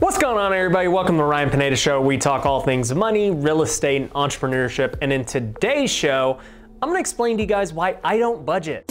What's going on everybody? Welcome to Ryan Pineda Show. We talk all things money, real estate, and entrepreneurship. And in today's show, I'm gonna explain to you guys why I don't budget.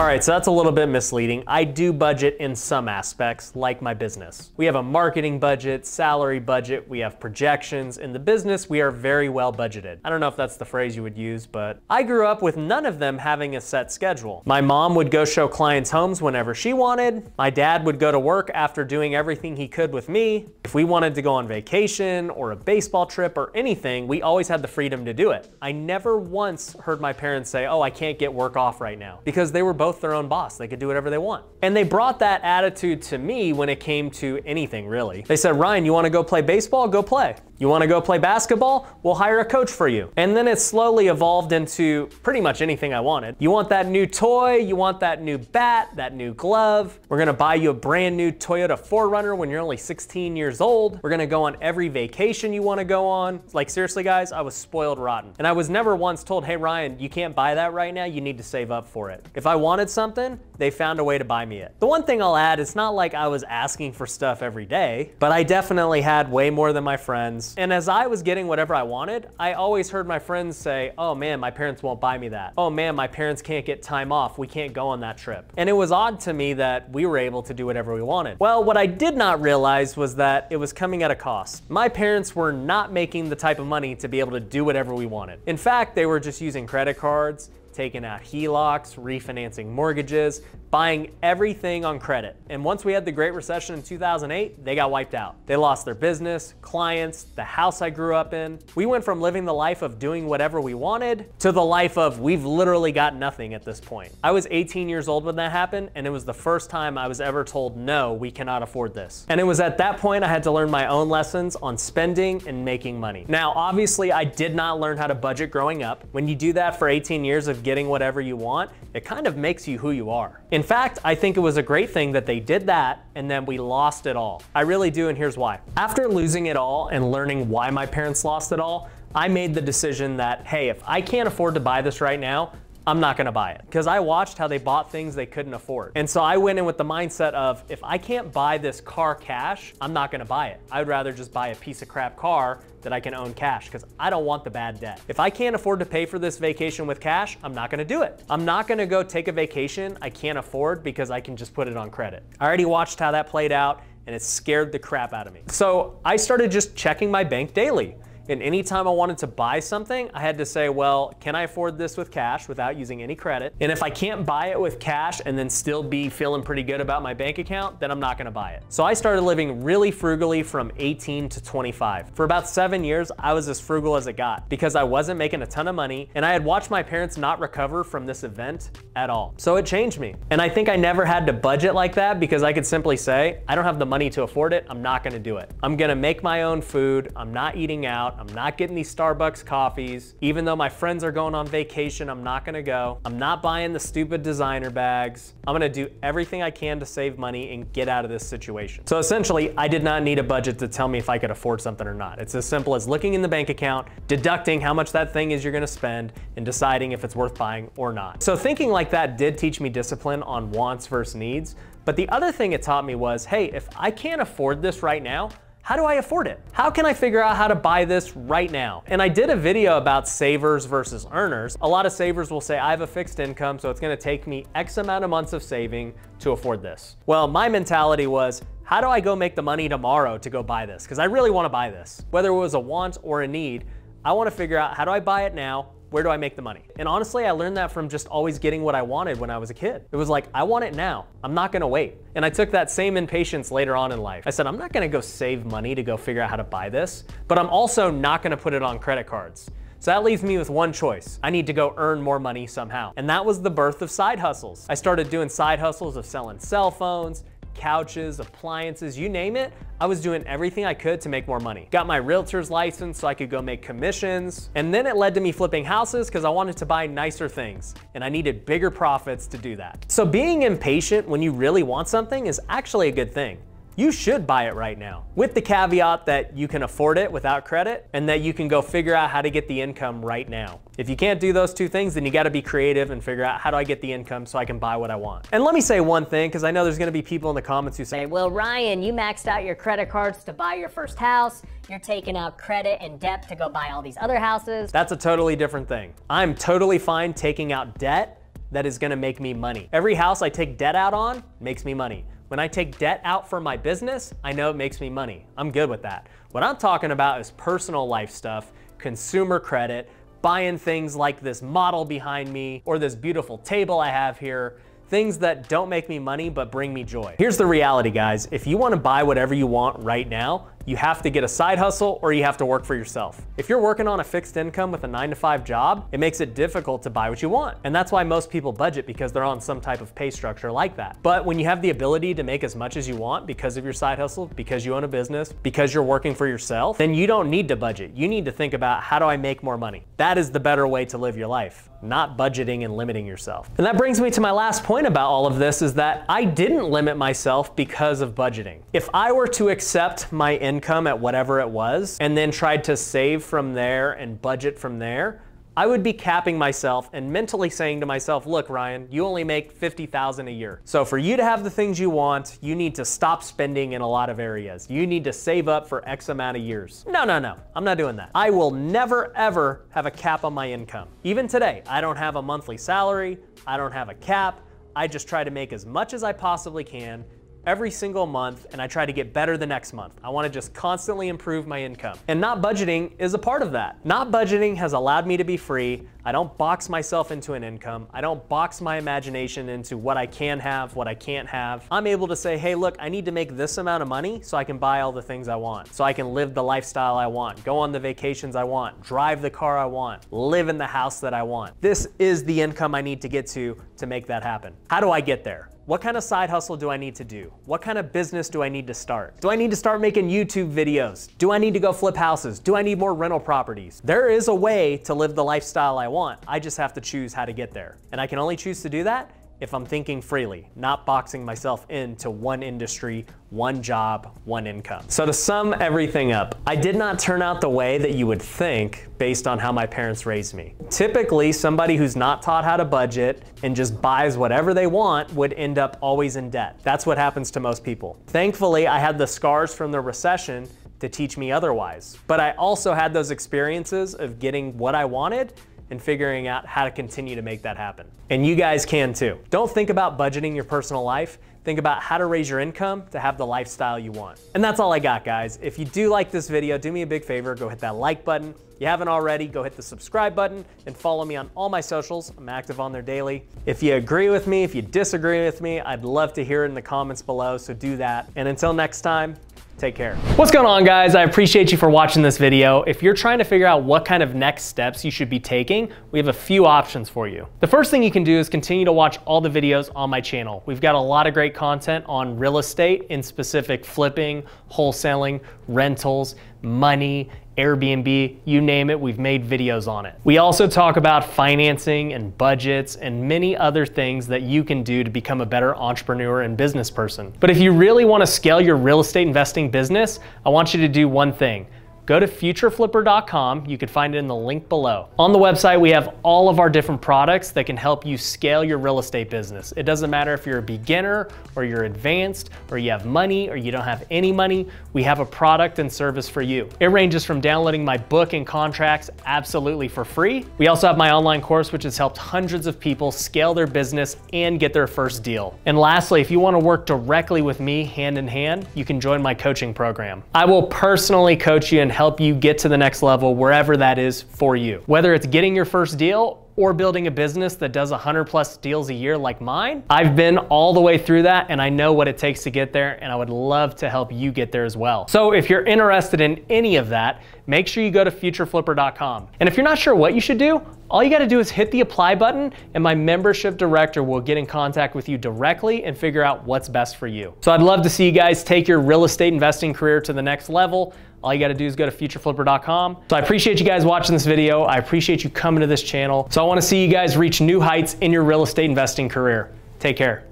All right, so that's a little bit misleading. I do budget in some aspects, like my business. We have a marketing budget, salary budget, we have projections. In the business, we are very well budgeted. I don't know if that's the phrase you would use, but I grew up with none of them having a set schedule. My mom would go show clients homes whenever she wanted. My dad would go to work after doing everything he could with me. If we wanted to go on vacation or a baseball trip or anything, we always had the freedom to do it. I never once heard my parents say, oh, I can't get work off right now because they were both both their own boss. They could do whatever they want. And they brought that attitude to me when it came to anything, really. They said, Ryan, you wanna go play baseball? Go play. You wanna go play basketball? We'll hire a coach for you. And then it slowly evolved into pretty much anything I wanted. You want that new toy, you want that new bat, that new glove. We're gonna buy you a brand new Toyota 4Runner when you're only 16 years old. We're gonna go on every vacation you wanna go on. Like seriously guys, I was spoiled rotten. And I was never once told, hey Ryan, you can't buy that right now, you need to save up for it. If I wanted something, they found a way to buy me it. The one thing I'll add, it's not like I was asking for stuff every day, but I definitely had way more than my friends and as I was getting whatever I wanted, I always heard my friends say, oh man, my parents won't buy me that. Oh man, my parents can't get time off. We can't go on that trip. And it was odd to me that we were able to do whatever we wanted. Well, what I did not realize was that it was coming at a cost. My parents were not making the type of money to be able to do whatever we wanted. In fact, they were just using credit cards taking out HELOCs, refinancing mortgages, buying everything on credit. And once we had the Great Recession in 2008, they got wiped out. They lost their business, clients, the house I grew up in. We went from living the life of doing whatever we wanted to the life of we've literally got nothing at this point. I was 18 years old when that happened, and it was the first time I was ever told, no, we cannot afford this. And it was at that point I had to learn my own lessons on spending and making money. Now, obviously, I did not learn how to budget growing up. When you do that for 18 years of getting whatever you want, it kind of makes you who you are. In fact, I think it was a great thing that they did that and then we lost it all. I really do, and here's why. After losing it all and learning why my parents lost it all, I made the decision that, hey, if I can't afford to buy this right now, I'm not gonna buy it. Because I watched how they bought things they couldn't afford. And so I went in with the mindset of, if I can't buy this car cash, I'm not gonna buy it. I'd rather just buy a piece of crap car that I can own cash because I don't want the bad debt. If I can't afford to pay for this vacation with cash, I'm not gonna do it. I'm not gonna go take a vacation I can't afford because I can just put it on credit. I already watched how that played out and it scared the crap out of me. So I started just checking my bank daily. And anytime I wanted to buy something, I had to say, well, can I afford this with cash without using any credit? And if I can't buy it with cash and then still be feeling pretty good about my bank account, then I'm not gonna buy it. So I started living really frugally from 18 to 25. For about seven years, I was as frugal as it got because I wasn't making a ton of money and I had watched my parents not recover from this event at all. So it changed me. And I think I never had to budget like that because I could simply say, I don't have the money to afford it, I'm not gonna do it. I'm gonna make my own food, I'm not eating out, I'm not getting these Starbucks coffees. Even though my friends are going on vacation, I'm not gonna go. I'm not buying the stupid designer bags. I'm gonna do everything I can to save money and get out of this situation. So essentially, I did not need a budget to tell me if I could afford something or not. It's as simple as looking in the bank account, deducting how much that thing is you're gonna spend, and deciding if it's worth buying or not. So thinking like that did teach me discipline on wants versus needs. But the other thing it taught me was, hey, if I can't afford this right now, how do I afford it? How can I figure out how to buy this right now? And I did a video about savers versus earners. A lot of savers will say, I have a fixed income, so it's gonna take me X amount of months of saving to afford this. Well, my mentality was, how do I go make the money tomorrow to go buy this? Because I really wanna buy this. Whether it was a want or a need, I wanna figure out how do I buy it now where do I make the money? And honestly, I learned that from just always getting what I wanted when I was a kid. It was like, I want it now. I'm not gonna wait. And I took that same impatience later on in life. I said, I'm not gonna go save money to go figure out how to buy this, but I'm also not gonna put it on credit cards. So that leaves me with one choice. I need to go earn more money somehow. And that was the birth of side hustles. I started doing side hustles of selling cell phones, couches, appliances, you name it, I was doing everything I could to make more money. Got my realtor's license so I could go make commissions. And then it led to me flipping houses because I wanted to buy nicer things and I needed bigger profits to do that. So being impatient when you really want something is actually a good thing you should buy it right now. With the caveat that you can afford it without credit and that you can go figure out how to get the income right now. If you can't do those two things, then you gotta be creative and figure out how do I get the income so I can buy what I want. And let me say one thing, because I know there's gonna be people in the comments who say, well, Ryan, you maxed out your credit cards to buy your first house. You're taking out credit and debt to go buy all these other houses. That's a totally different thing. I'm totally fine taking out debt that is gonna make me money. Every house I take debt out on makes me money. When I take debt out for my business, I know it makes me money. I'm good with that. What I'm talking about is personal life stuff, consumer credit, buying things like this model behind me or this beautiful table I have here, things that don't make me money but bring me joy. Here's the reality, guys. If you wanna buy whatever you want right now, you have to get a side hustle or you have to work for yourself. If you're working on a fixed income with a nine to five job, it makes it difficult to buy what you want. And that's why most people budget because they're on some type of pay structure like that. But when you have the ability to make as much as you want because of your side hustle, because you own a business, because you're working for yourself, then you don't need to budget. You need to think about how do I make more money? That is the better way to live your life, not budgeting and limiting yourself. And that brings me to my last point about all of this is that I didn't limit myself because of budgeting. If I were to accept my income income at whatever it was and then tried to save from there and budget from there, I would be capping myself and mentally saying to myself, look, Ryan, you only make 50,000 a year. So for you to have the things you want, you need to stop spending in a lot of areas. You need to save up for X amount of years. No, no, no, I'm not doing that. I will never ever have a cap on my income. Even today, I don't have a monthly salary. I don't have a cap. I just try to make as much as I possibly can every single month and I try to get better the next month. I wanna just constantly improve my income. And not budgeting is a part of that. Not budgeting has allowed me to be free. I don't box myself into an income. I don't box my imagination into what I can have, what I can't have. I'm able to say, hey, look, I need to make this amount of money so I can buy all the things I want, so I can live the lifestyle I want, go on the vacations I want, drive the car I want, live in the house that I want. This is the income I need to get to to make that happen. How do I get there? What kind of side hustle do I need to do? What kind of business do I need to start? Do I need to start making YouTube videos? Do I need to go flip houses? Do I need more rental properties? There is a way to live the lifestyle I want. I just have to choose how to get there. And I can only choose to do that if I'm thinking freely, not boxing myself into one industry, one job, one income. So to sum everything up, I did not turn out the way that you would think based on how my parents raised me. Typically, somebody who's not taught how to budget and just buys whatever they want would end up always in debt. That's what happens to most people. Thankfully, I had the scars from the recession to teach me otherwise. But I also had those experiences of getting what I wanted and figuring out how to continue to make that happen. And you guys can too. Don't think about budgeting your personal life. Think about how to raise your income to have the lifestyle you want. And that's all I got, guys. If you do like this video, do me a big favor, go hit that like button. If you haven't already, go hit the subscribe button and follow me on all my socials. I'm active on there daily. If you agree with me, if you disagree with me, I'd love to hear it in the comments below, so do that. And until next time, Take care. What's going on guys? I appreciate you for watching this video. If you're trying to figure out what kind of next steps you should be taking, we have a few options for you. The first thing you can do is continue to watch all the videos on my channel. We've got a lot of great content on real estate in specific flipping, wholesaling, rentals, money, Airbnb, you name it, we've made videos on it. We also talk about financing and budgets and many other things that you can do to become a better entrepreneur and business person. But if you really wanna scale your real estate investing business, I want you to do one thing go to futureflipper.com. You can find it in the link below. On the website, we have all of our different products that can help you scale your real estate business. It doesn't matter if you're a beginner or you're advanced or you have money or you don't have any money, we have a product and service for you. It ranges from downloading my book and contracts absolutely for free. We also have my online course, which has helped hundreds of people scale their business and get their first deal. And lastly, if you wanna work directly with me hand in hand, you can join my coaching program. I will personally coach you and help you get to the next level wherever that is for you. Whether it's getting your first deal or building a business that does 100 plus deals a year like mine, I've been all the way through that and I know what it takes to get there and I would love to help you get there as well. So if you're interested in any of that, make sure you go to futureflipper.com. And if you're not sure what you should do, all you gotta do is hit the apply button and my membership director will get in contact with you directly and figure out what's best for you. So I'd love to see you guys take your real estate investing career to the next level all you gotta do is go to futureflipper.com. So I appreciate you guys watching this video. I appreciate you coming to this channel. So I wanna see you guys reach new heights in your real estate investing career. Take care.